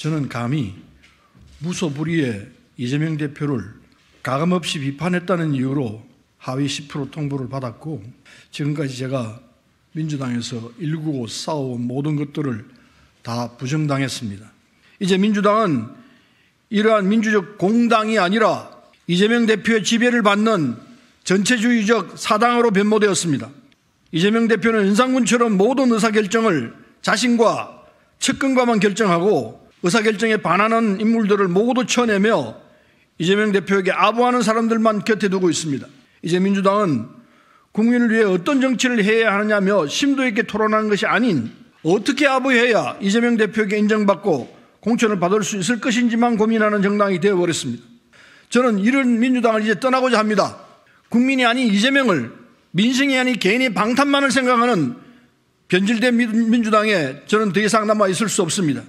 저는 감히 무소불위의 이재명 대표를 가감없이 비판했다는 이유로 하위 10% 통보를 받았고 지금까지 제가 민주당에서 일구고 싸워온 모든 것들을 다 부정당했습니다. 이제 민주당은 이러한 민주적 공당이 아니라 이재명 대표의 지배를 받는 전체주의적 사당으로 변모되었습니다. 이재명 대표는 윤상군처럼 모든 의사결정을 자신과 측근과만 결정하고 의사결정에 반하는 인물들을 모두 쳐내며 이재명 대표에게 아부하는 사람들만 곁에 두고 있습니다. 이제 민주당은 국민을 위해 어떤 정치를 해야 하느냐며 심도 있게 토론하는 것이 아닌 어떻게 아부해야 이재명 대표에게 인정받고 공천을 받을 수 있을 것인지만 고민하는 정당이 되어버렸습니다. 저는 이런 민주당을 이제 떠나고자 합니다. 국민이 아닌 이재명을 민생이 아닌 개인의 방탄만을 생각하는 변질된 민주당에 저는 더 이상 남아 있을 수 없습니다.